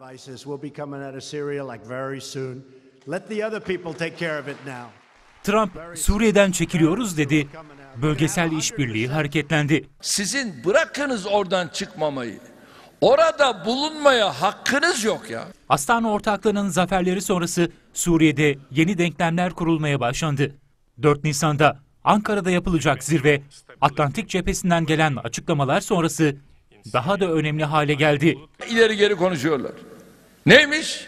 of ISIS. We'll be coming out of Syria like very soon. Let the other people take care of it now. Trump, Suriye'den çekiliyoruz dedi. Bölgesel işbirliği hareketlendi. Sizin bırakınız oradan çıkmamayı. Orada bulunmaya hakkınız yok ya. Aslan ortaklarının zaferleri sonrası Suriye'de yeni denklemler kurulmaya başlandı. 4 Nisan'da Ankara'da yapılacak zirve, Atlantik cephesinden gelen açıklamalar sonrası daha da önemli hale geldi. İleri geri konuşuyorlar. Neymiş?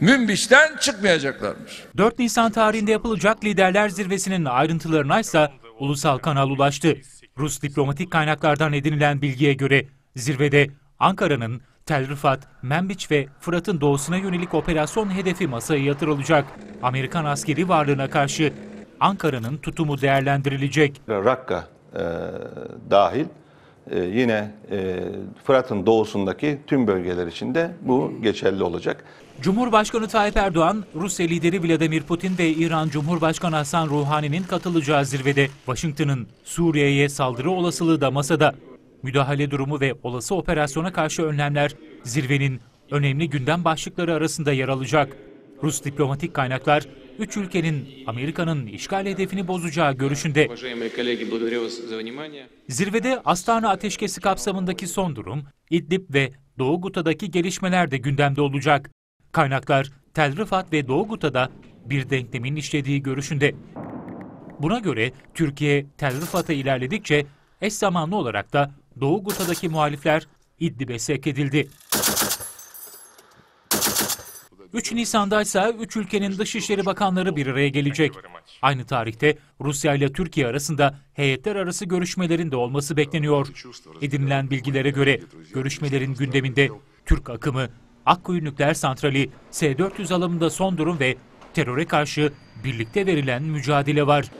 Münbiş'ten çıkmayacaklarmış. 4 Nisan tarihinde yapılacak liderler zirvesinin ayrıntılarına ise ulusal kanal ulaştı. Rus diplomatik kaynaklardan edinilen bilgiye göre zirvede Ankara'nın Tel Rifat, Membiç ve Fırat'ın doğusuna yönelik operasyon hedefi masaya yatırılacak. Amerikan askeri varlığına karşı Ankara'nın tutumu değerlendirilecek. Rakka e, dahil ee, yine e, Fırat'ın doğusundaki tüm bölgeler için de bu geçerli olacak. Cumhurbaşkanı Tayyip Erdoğan, Rusya lideri Vladimir Putin ve İran Cumhurbaşkanı Hasan Rouhani'nin katılacağı zirvede Washington'ın Suriye'ye saldırı olasılığı da masada. Müdahale durumu ve olası operasyona karşı önlemler zirvenin önemli gündem başlıkları arasında yer alacak. Rus diplomatik kaynaklar üç ülkenin Amerika'nın işgal hedefini bozacağı görüşünde. Zirvede Astana ateşkesi kapsamındaki son durum, İdlib ve Doğu Guta'daki gelişmeler de gündemde olacak. Kaynaklar Tel Rifat ve Doğu Guta'da bir denklemin işlediği görüşünde. Buna göre Türkiye Tel Rifat'a ilerledikçe eş zamanlı olarak da Doğu Guta'daki muhalifler İdlib'e sevk edildi. 3 Nisan'da ise 3 ülkenin Dışişleri Bakanları bir araya gelecek. Aynı tarihte Rusya ile Türkiye arasında heyetler arası görüşmelerin de olması bekleniyor. Edinilen bilgilere göre görüşmelerin gündeminde Türk akımı, Akkuyu Nükleer Santrali, S-400 alımında son durum ve teröre karşı birlikte verilen mücadele var.